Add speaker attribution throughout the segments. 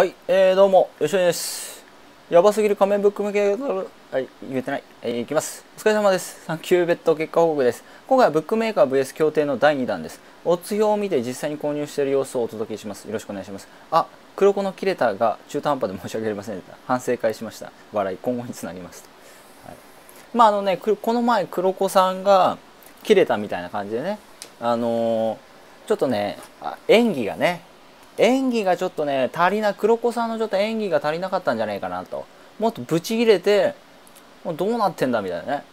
Speaker 1: はい、えー、どうも、よしおです。やばすぎる仮面ブック向けはい、言えてない。えー、いきます。お疲れ様です。サンキューベッド結果報告です。今回はブックメーカー VS 協定の第2弾です。オッズ表を見て実際に購入している様子をお届けします。よろしくお願いします。あ、黒子の切れたが中途半端で申し訳ありませんでした。反省会しました。笑い、今後につなげます。はい、まあ、あのね、この前黒子さんが切れたみたいな感じでね、あのー、ちょっとね、演技がね、演技がちょっとね足りな黒子さんのちょっと演技が足りなかったんじゃないかなともっとブチ切れてもうどうなってんだみたいなね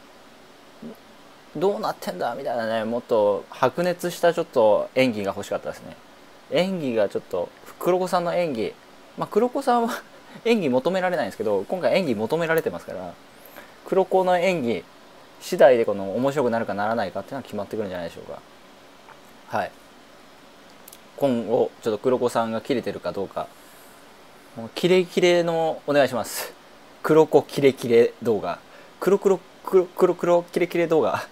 Speaker 1: どうなってんだみたいなねもっと白熱したちょっと演技が欲しかったですね演技がちょっと黒子さんの演技まあ黒子さんは 演技求められないんですけど今回演技求められてますから黒子の演技次第でこの面白くなるかならないかっていうのは決まってくるんじゃないでしょうかはい今後ちょっと黒子さんが切れてるかどうかもうキレキレのお願いします 黒子キレキレ動画黒黒黒黒黒キレキレ動画 よ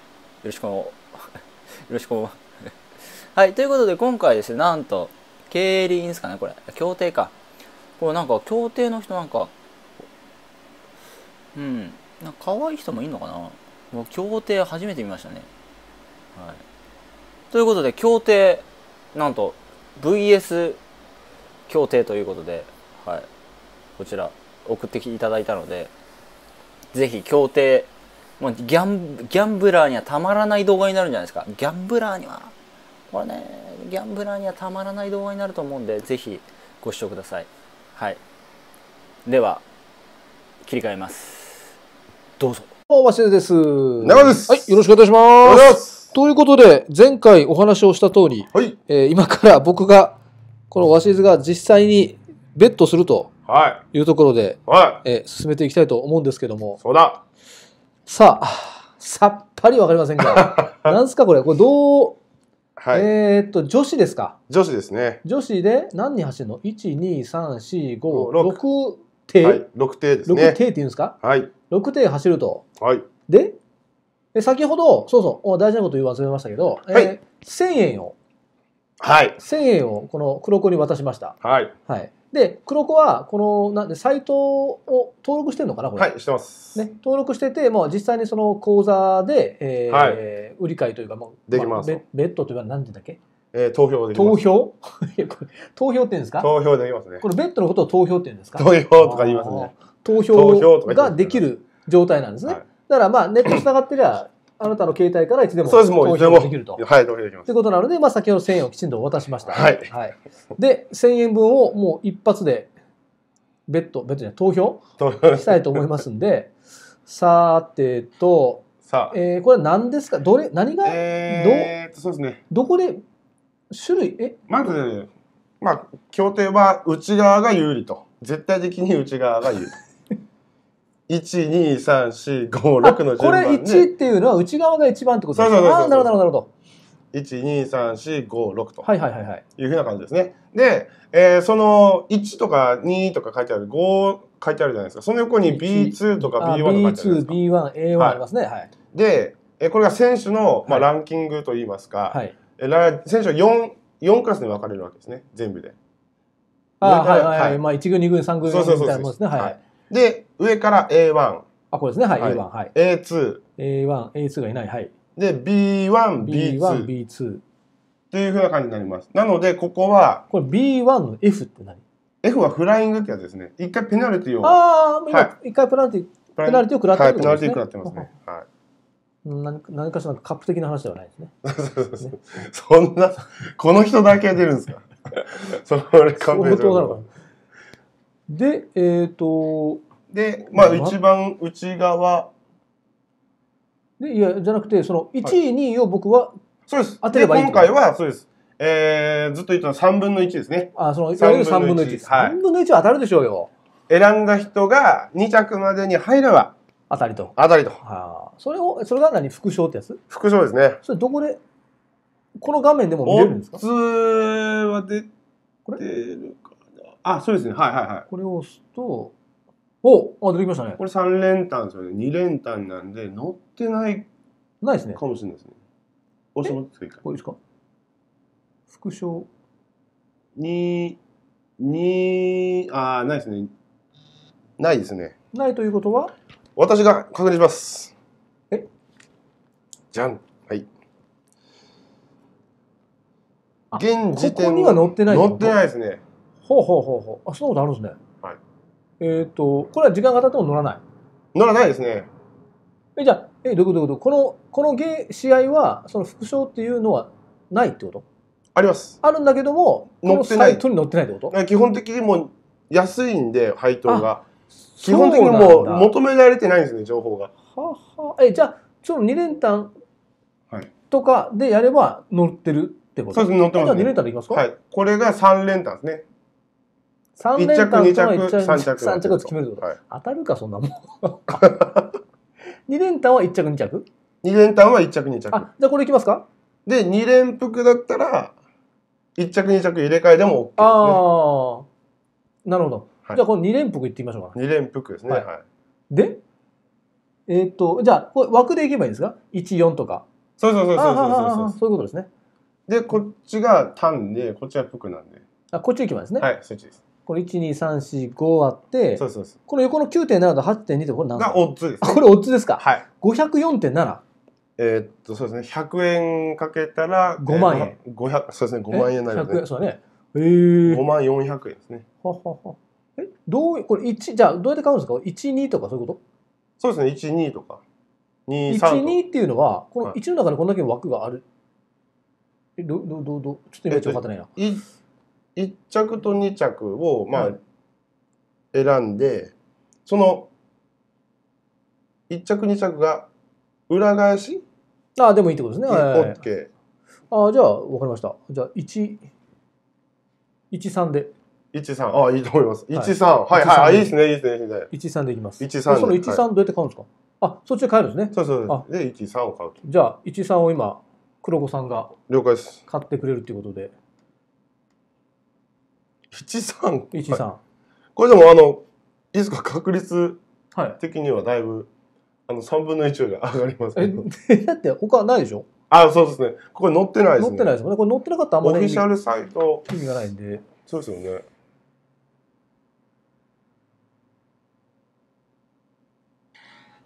Speaker 1: ろしく よろしくはいということで今回ですねなんと競輪ですかねこれ協定かこれなんか協定の人なんかうんなんか可愛い人もいいのかなもう協定初めて見ましたねはいということで協定なんと VS 協定ということで、はい、こちら送っていただいたのでぜひ協定、まあ、ギャンギャンブラーにはたまらない動画になるんじゃないですかギャンブラーにはこれねギャンブラーにはたまらない動画になると思うんでぜひご視聴くださいはいでは切り替えますどうぞ
Speaker 2: 大橋です長ですはいよろしくお願いしますということで、前回お話をした通り、はいえー今から僕が、この鷲津が実際にベットするというところで、い。はえー進めていきたいと思うんですけどもそうだ。さあ、さっぱりわかりませんが、なんすかこれ、これどう、はい。えーっと、女子ですか。女子ですね。女子で何人走るの ?1、2、3、4、5、6艇、は六艇です6艇っ。て言うんですかはい。?6 艇走ると。はい。で、で先ほど、そうそう、大事なこと言わせましたけど、はい、1000円を、はい、1000円をこの黒子に渡しました。はい。はい、で、黒子は、この、なんで、サイトを登録してるのかな、これ。はい、してます。ね、登録してて、もう実際にその口座で、えー、はい、売り買いというか、もう、できます。まベッドというか、何てはうんだっけ
Speaker 3: えー、投票できます。投票
Speaker 2: 投票って言うんですか投
Speaker 3: 票できますね。このベ
Speaker 2: ッドのことを投票って言うんですか投票とか言いますね。投票ができる状態なんですね。はいだからまあネット繋がってりゃ、あなたの携帯からいつでもそうで投票できると。
Speaker 3: はい、投票できまとす。
Speaker 2: いうことなので、まあ、先ほど1000円をきちんとお渡しました。はいで、1000円分をもう一発で、別途、別途じゃ投票投票したいと思いますんで、さ
Speaker 3: てと、さあ。えーこれは何ですかどれ、何が、えーっと、そうですね。どこで、種類、え、まず、まあ、協定は内側が有利と。絶対的に内側が有利。1,2,3,4,5,6の順番、ね、これ1って
Speaker 2: いうのは内側が1番ってことですね。あなるほど、なるほど。
Speaker 3: 1,2,3,4,5,6と。はいはいはいはい。いうふうな感じですね。で、えー、その1とか2とか書いてある、5書いてあるじゃないですか。その横に B2 とか B1 とか書いてある B2、B1、A1 ありますね。はい。はい、で、えこれが選手の、まあ、ランキングといいますか、はい、え選手は 4, 4クラスに分かれるわけですね。全部で。あはいはいはい。はい、まあ1軍、2軍、3軍みたいなもんですね。はい。で、上から A1。あ、これですね。はい。はい A1、はい。A2。A1、A2 がいない。はい。で、B1、B2。B1、B2。というふうな感じになります。なので、ここは。これ B1 の F って何 ?F はフライングってやつですね。一回ペナルティを。
Speaker 2: ああ、はい、一回ペナルティ、ペナルティを食らってすね、はい、ペナルティを食らってますね。はい。何何かしらのカップ的な話ではない
Speaker 3: ですね。そんな、この人だけ出るんですか それ、考えで。相で、えっ、ー、と、で、まあ、一番内側。でいや、じゃなくて、その1位、2位を僕はそうです。当てればいい今回は、そうです。えー、ずっと言ったのは3分の1ですね。あ、その、いわゆる3分の1です。3分の1は当たるでしょうよ。選んだ人が2着までに入れば当たりと。当たりと。はあ、それを、それが何副賞ってやつ副賞ですね。それどこで、この画面でも見オれるんですッかは出てるかな。あ、そうですね。はいはいはい。これを押すと、おあ、出てきましたね。これ三連単ですよね。二連単なんで、乗ってないないですね。かもしれないですね。押してもらっいいか。これですか副賞。二。二、あないですね。ないですね。
Speaker 2: ないということは
Speaker 3: 私が確認します。えじゃん。はい。現時点ここには乗ってない乗ってないですね。
Speaker 2: ほうほうほうほう。あ、そうなことあるんですね。えっ、ー、と、これは時間が経っても乗らない。乗らないですね。え、じゃあ、え、どうどうことこの、このゲ試合は、その副賞っていうのはな
Speaker 3: いってことあります。あるんだけども、このサイトに載ってないってこと基本的にもう安いんで、配当が。基本的にもう求められてないんですね、情報が。ははえ、じゃあ、ちょっと2連単とかでやれば乗ってるってこと、はそうですね、乗ってます、ね、じゃあ2連単でいきますかはい。これが3連単ですね。三連単との1着3着3着を決めるっはい、当たるかそんなもん 二連単は1着2着二連単は1着2着あじゃあこれいきますかで二連服だったら1着2着入れ替えでも OK です、ね、ああなるほど、はい、じ
Speaker 2: ゃあこの二連服いってみましょう
Speaker 3: か2連服ですね、はい、で
Speaker 2: えー、っとじゃあこれ枠でいけばいいんですか14とかそうそうそうそうそうそうそういうことですね
Speaker 3: でこっちが単でこっちは服なんであこっち行きますねはいそっちです
Speaker 2: この12345あってそうそうそうこの横の9.7と8.2ってこれ何がオッズこれオッズですかはい504.7
Speaker 3: えー、っとそうですね100円かけたら5万円、えー、そうですね5万円になりので、ね、そうね
Speaker 2: えー、5万400円ですねはははえどうこれ1じゃあどうやって買うんですか12とかそういうことそうですね12とか12っていうのはこの1の中にこんだけ枠がある、はい、えどどどどちょっとイメージ分かってないな、
Speaker 3: えっと1着と2着をまあ選んで、その1着2着が裏返しああでもいいってことですね。はい OK。ああじゃあ
Speaker 2: 分かりました。じゃあ1 13で。13
Speaker 3: ああいいと思います。
Speaker 2: 13はいはい、はい、いいですねいい
Speaker 3: ですね。13でいきます。13その13ど
Speaker 2: うやって買うんですか、あそっちで買えるんですね。そうそうそうで
Speaker 3: 13を買うと。
Speaker 2: じゃあ13を今黒子さんが
Speaker 3: 了解です買ってくれるっていうことで。13回1これでもあのいつか確率的にはだいぶ、はい、あの3分の1より上がりますけどえだって他ないでしょあそうですねここに載ってないですね載ってないですもんねこれ載ってなかったらあんまりオフィシャルサイト意味がないんでそうですよね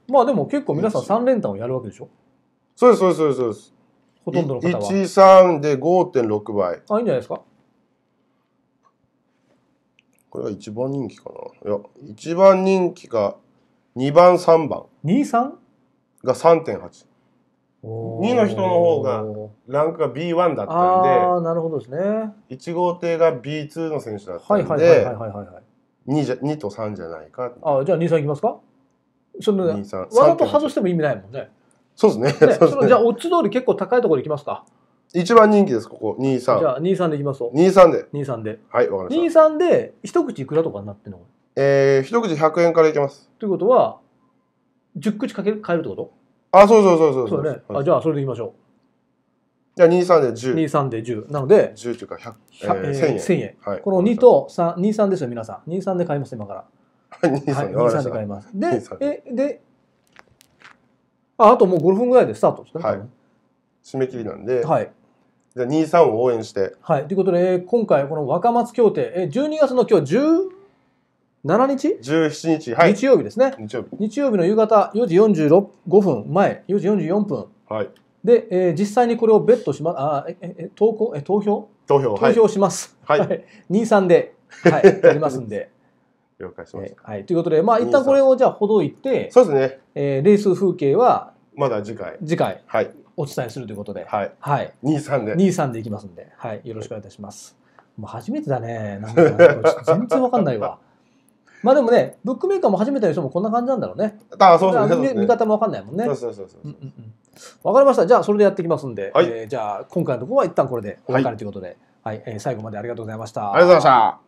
Speaker 3: まあでも結構皆さん3連単をやるわけでしょそうですそうですそうですほとんどの方は13で5.6倍あいいんじゃないですかこれは一番人気かな。いや、一番人気が2番、3番。2、3? が3.8。2の人の方がランクが B1 だったんで、あなるほどですね。1号艇が B2 の選手だったんで、2と3じゃないか。あじゃあ2、3いきますかその、ね、わざと
Speaker 2: 外しても意味ないもんね。そうですね。ね ねじゃあ、オッズ通り結構高いところいきますか。一番人気で
Speaker 3: す、ここ。23。じゃあ、
Speaker 2: 23でいきますと。23
Speaker 3: で。23で。
Speaker 2: はい、わかりました。
Speaker 3: 23で、一口いくらとかになってんのえー、一口100円からいきます。ということは、10口かける、買えるってことあ、そうそうそうそうそう。ね。あ、じゃあ、それでいきましょう。じゃあ、23で10。23で10。なので、10というか100、えー、1000円。1000円。はい、
Speaker 2: この2と3、23ですよ、皆さん。23で買います、今から。23, はい、23で買います。で、え、で、ああともう5分ぐらいでスタートですね。はい。締め切りなんで、はい、じゃあ23を応援して。はい、ということで、今回この若松協定、えー、12月の今日17日 ?17 日、はい、日曜日ですね日曜日。日曜日の夕方4時45分前、4時44分。はい、で、えー、実際にこれをベットしま、あええ投稿え投票投票投票します。はい、はい、23で、はい、やりますんで。
Speaker 3: 了解しました、
Speaker 2: えー、はい。ということで、まあ、一旦これをじゃあほどいて、そうですね。えー、レース風景は、まだ次回。次回。はい。お伝えするということで、はい。はい。二三で。二三でいきますんで、はい。よろしくお願いいたします。もう初めてだね。なんか全然わかんないわ。まあでもね、ブックメーカーも初めての人もこんな感じなんだろうね。ああ、そうですね。見方もわかんないもんね。そうそうそうそう。わかりました。じゃあ、それでやっていきますんで、はい、えー、じゃあ、今回のところは一旦これでお別れということで、はい、はい、えー、最後までありがとうございました。ありがとうございまし
Speaker 3: た。